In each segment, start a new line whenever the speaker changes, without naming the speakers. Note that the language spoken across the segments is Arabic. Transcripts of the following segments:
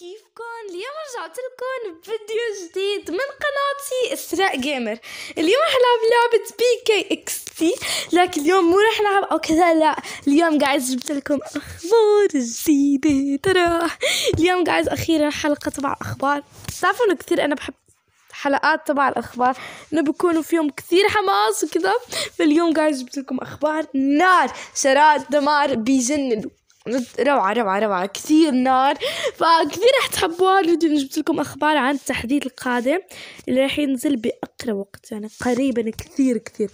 كيفكم اليوم رجعت لكم بفيديو جديد من قناتي اسراء جيمر اليوم رح نلعب لعبة بي كي اكس تي لكن اليوم مو رح نلعب او كذا لا اليوم جايز جبت لكم اخبار جديدة ترى اليوم جايز اخيرا حلقة تبع اخبار بتعرفوا انه كثير انا بحب حلقات تبع الاخبار انه بكونوا فيهم كثير حماس وكذا فاليوم جايز جبت لكم اخبار نار شرار دمار بيجننوا روعة روعة روعة كثير نار فكثير رح تحبوها الفيديو اللي جبت لكم أخبار عن التحديث القادم اللي رح ينزل بأقرب وقت يعني قريبا كثير كثير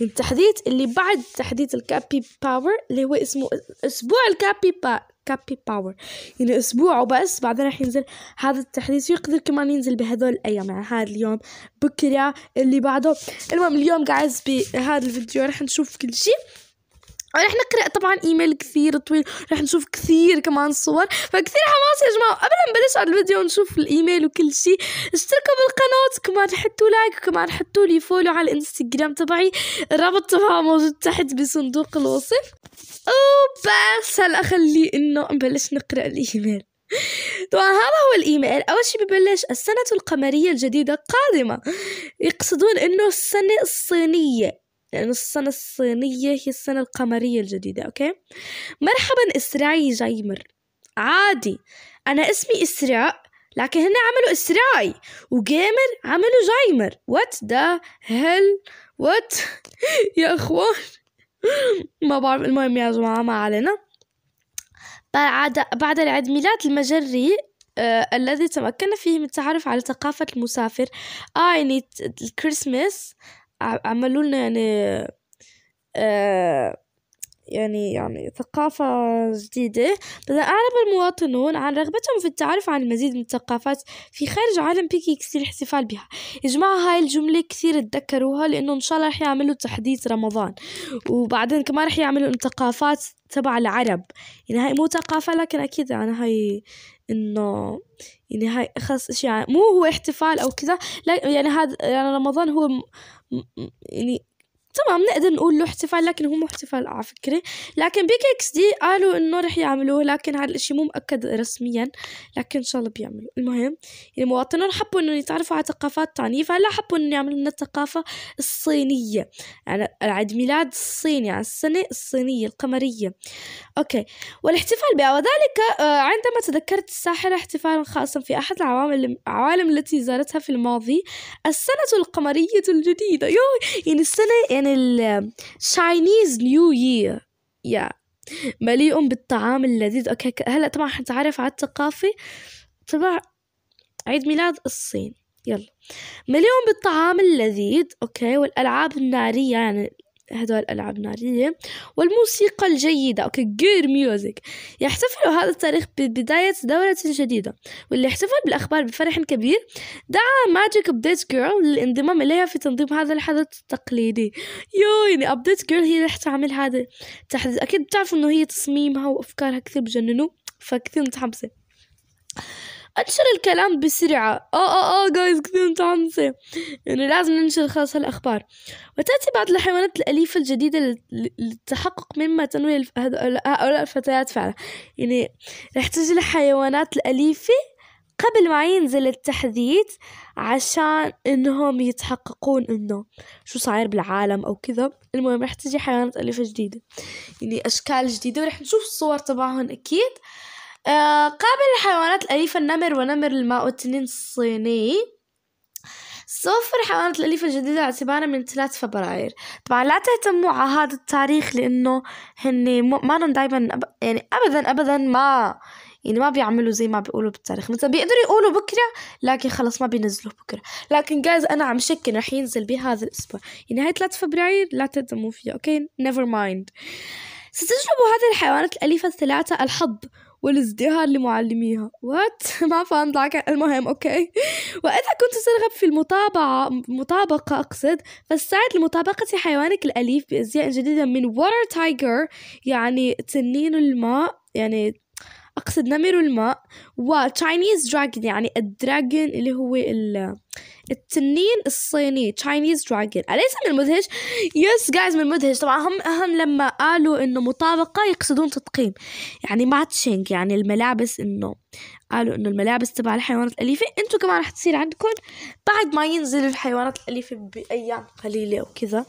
التحديث اللي بعد تحديث الكابي باور اللي هو اسمه أسبوع الكابي با كابي باور يعني اسبوع وبس بعدين راح ينزل هذا التحديث يقدر كمان ينزل بهذول الايام يعني هذا اليوم بكره اللي بعده المهم اليوم جايز بهذا الفيديو راح نشوف كل شيء رح نقرأ طبعا ايميل كثير طويل رح نشوف كثير كمان صور فكثير حماس يا جماعة قبل ما نبلش على الفيديو ونشوف الايميل وكل شيء اشتركوا بالقناة كمان حطوا لايك وكمان حطوا لي فولو على الانستغرام تبعي الرابط تبعها موجود تحت بصندوق الوصف وبس هلا خلي انه نبلش نقرأ الايميل طبعا هذا هو الايميل اول شيء ببلش السنة القمرية الجديدة قادمة يقصدون انه السنة الصينية لأن السنة الصينية هي السنة القمرية الجديدة أوكي مرحبا إسراعي جايمر عادي أنا اسمي إسراء لكن هن عملوا إسراعي وجيمر عملوا جايمر وات ذا هل وات يا أخوان ما بعرف المهم يا جماعة ما علينا بعد بعد العيد ميلاد المجري آه الذي تمكن فيه من التعرف على ثقافة المسافر I need الكريسماس عملوا لنا يعني آه، يعني يعني ثقافة جديدة بدأ أعرب المواطنون عن رغبتهم في التعرف عن المزيد من الثقافات في خارج عالم بيكي كثير احتفال بها يا جماعة هاي الجملة كثير تذكروها لأنه إن شاء الله رح يعملوا تحديث رمضان وبعدين كمان رح يعملوا ثقافات تبع العرب يعني هاي مو ثقافة لكن أكيد يعني هاي إنه يعني هاي خاص إشي يعني مو هو احتفال أو كذا لا يعني هذا يعني رمضان هو 嗯嗯，你。تمام نقدر نقول له احتفال لكن هو مو احتفال على آه، فكرة لكن اكس دي قالوا انه رح يعملوه لكن هذا الاشي مو مؤكد رسميا لكن ان شاء الله بيعملوا المهم يعني مواطنون حبوا انه يتعرفوا على ثقافات تانية فهلا حبوا انه يعملوا لنا الثقافة الصينية يعني عيد ميلاد الصيني يعني السنة الصينية القمرية اوكي والاحتفال بها وذلك آه، عندما تذكرت الساحرة احتفالا خاصا في احد العوامل العوالم التي زارتها في الماضي السنة القمرية الجديدة يوه يعني السنة يعني كان Chinese New Year يا مليء بالطعام اللذيذ اوكي هلا طبعا حنتعرف على الثقافه تبع عيد ميلاد الصين يلا مليء بالطعام اللذيذ اوكي والالعاب الناريه يعني هدول ألعاب نارية والموسيقى الجيدة أوكي جير ميوزك يحتفل هذا التاريخ ببداية دورة جديدة واللي احتفل بالأخبار بفرح كبير دعا ماجيك أبديت جيرل للانضمام إليها في تنظيم هذا الحدث التقليدي يو يعني أبديت جيرل هي اللي تعمل هذا التحديث أكيد بتعرفوا إنه هي تصميمها وأفكارها كثير بجننوا فكثير متحمسة انشر الكلام بسرعة اه اه اه جايز كثير متحمسة يعني لازم ننشر خاص هالاخبار وتأتي بعض الحيوانات الأليفة الجديدة للتحقق مما تنوي هؤلاء الفتيات فعلا يعني رح تجي الحيوانات الأليفة قبل ما ينزل التحديث عشان انهم يتحققون انه شو صاير بالعالم او كذا المهم رح تجي حيوانات اليفة جديدة يعني اشكال جديدة ورح نشوف الصور تبعهم اكيد آه، قابل الحيوانات الأليفة النمر ونمر الماء والتنين الصيني صفر الحيوانات الأليفة الجديدة اعتبارا من 3 فبراير طبعا لا تهتموا على هذا التاريخ لأنه هني ما دايما يعني أبدا أبدا ما يعني ما بيعملوا زي ما بيقولوا بالتاريخ مثلا بيقدروا يقولوا بكره لكن خلص ما بينزلوا بكره لكن جايز انا عم شك رح ينزل بهذا الاسبوع يعني هاي 3 فبراير لا تهتموا فيها اوكي نيفر مايند ستجلب هذه الحيوانات الأليفة الثلاثة الحظ والازدهار لمعلميها وات ما فهمت المهم اوكي وقتها كنت ترغب في المطابعة مطابقة أقصد فاستعد لمطابقة حيوانك الأليف بأزياء جديدة من ووتر تايجر يعني تنين الماء يعني أقصد نمر الماء وتشاينيز دراجون يعني الدراجون اللي هو التنين الصيني تشاينيز دراجون أليس من المدهش؟ يس جايز من المدهش طبعا هم هم لما قالوا إنه مطابقة يقصدون تطقيم يعني ماتشينج يعني الملابس إنه قالوا إنه الملابس تبع الحيوانات الأليفة أنتوا كمان رح تصير عندكم بعد ما ينزل الحيوانات الأليفة بأيام قليلة وكذا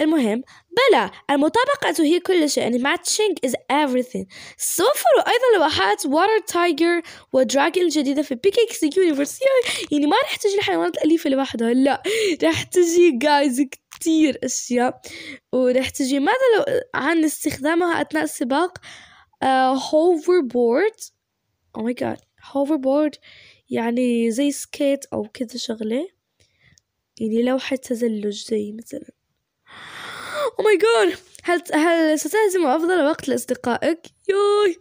المهم بلى المطابقة هي كل شيء يعني matching is everything سوفروا أيضا لوحات water tiger dragon الجديدة في بيكي universe يونيفرس يعني ما راح تجي الحيوانات الأليفة لوحدها لا راح تجي جايز كتير أشياء وراح تجي ماذا لو عن استخدامها أثناء السباق هوفر بورد أو ماي جاد هوفر بورد يعني زي سكيت أو كذا شغلة يعني لوحة تزلج زي مثلا أو ماي جاد هل هل ستهزم أفضل وقت لأصدقائك؟ ياي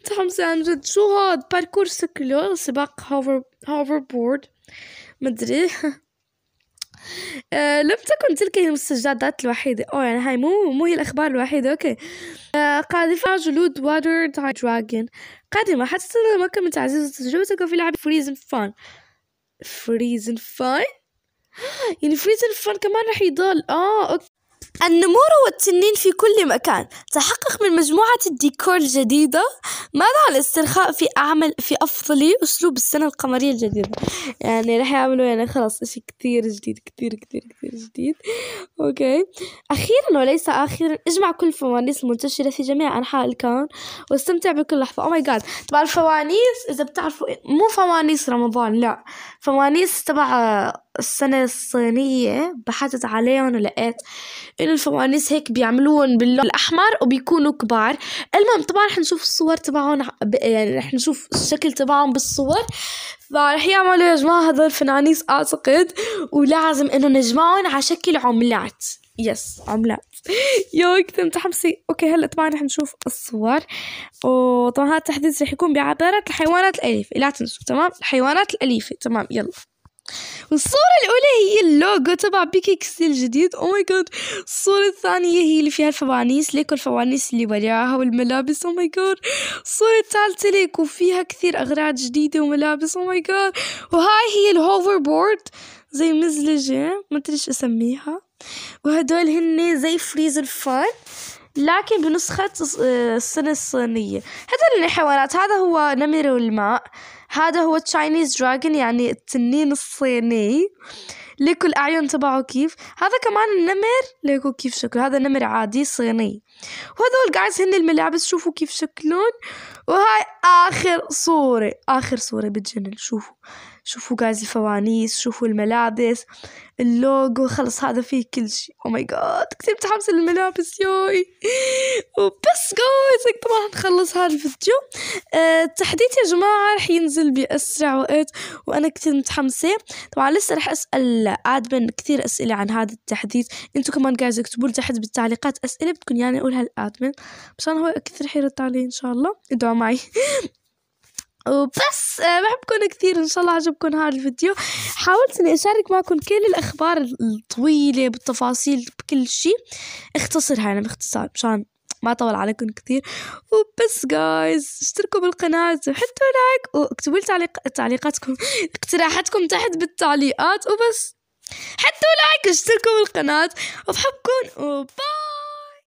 متحمسة عن جد شو هاد باركور سكلو سباق هوفر هوفر بورد مدري لم تكن تلك هي المستجدات الوحيدة أو يعني هاي مو مو هي الأخبار الوحيدة أوكي آه، قاذفة جلود واتر دراجون قادمة حتى تتمكن من تعزيز تجربتك في لعبة فريزن فان فريزن فان يعني فريزن فان كمان رح يضل اه اوكي النمور والتنين في كل مكان تحقق من مجموعة الديكور الجديدة ماذا عن الاسترخاء في أعمل في أفضل أسلوب السنة القمرية الجديدة يعني راح يعملوا يعني خلاص إشي كثير جديد كثير كثير كثير جديد أوكي أخيرا وليس آخرا اجمع كل الفوانيس المنتشرة في جميع أنحاء الكون واستمتع بكل لحظة أو ماي جاد طبعا الفوانيس إذا بتعرفوا مو فوانيس رمضان لا فوانيس تبع السنة الصينية بحثت عليهم ولقيت إنه الفوانيس هيك بيعملوهم باللون الأحمر وبيكونوا كبار المهم طبعا رح نشوف الصور تبعهم يعني رح نشوف الشكل تبعهم بالصور فرح يعملوا يا جماعة هدول الفنانيس أعتقد ولازم إنه نجمعهم على شكل عملات يس عملات يو كثير متحمسة اوكي هلا طبعا رح نشوف الصور وطبعا هذا التحديث رح يكون بعبارة الحيوانات الأليفة لا تنسوا تمام الحيوانات الأليفة تمام يلا والصورة الأولى هي اللوجو تبع بيكي كسل الجديد أو oh ماي جاد الصورة الثانية هي اللي فيها الفوانيس ليكو الفوانيس اللي وليعها والملابس أو ماي جاد الصورة الثالثة ليكو فيها كثير أغراض جديدة وملابس أو ماي جاد وهاي هي الهوفر بورد زي مزلجة ما إيش أسميها وهدول هن زي فريزر فان لكن بنسخة السنة الصينية هذا الحيوانات هذا هو نمر الماء هذا هو تشاينيز دراجون يعني التنين الصيني ليكو الأعين تبعه كيف هذا كمان النمر ليكو كيف شكله هذا نمر عادي صيني وهذول جايز هن الملابس شوفوا كيف شكلهم وهاي آخر صورة آخر صورة بتجنن شوفوا شوفوا جايز الفوانيس شوفوا الملابس اللوجو خلص هذا فيه كل شيء او ماي جاد كثير متحمسه للملابس يوي وبس جايز طبعا نخلص هذا الفيديو آه، التحديث يا جماعه راح ينزل باسرع وقت وانا كثير متحمسه طبعا لسه راح اسال ادمن كثير اسئله عن هذا التحديث انتم كمان جايز اكتبوا لي تحت بالتعليقات اسئله بدكم يعني اقولها لادمن مشان هو اكثر حيرد علي ان شاء الله ادعوا معي وبس آه، بحبكم كثير ان شاء الله عجبكم هذا الفيديو حاولت اني اشارك معكم كل الاخبار الطويله بالتفاصيل بكل شيء اختصرها انا باختصار مشان ما اطول عليكم كثير وبس جايز اشتركوا بالقناة وحطوا لايك واكتبوا لي تعليق... تعليقاتكم اقتراحاتكم تحت بالتعليقات وبس حطوا لايك اشتركوا بالقناة وبحبكم وباي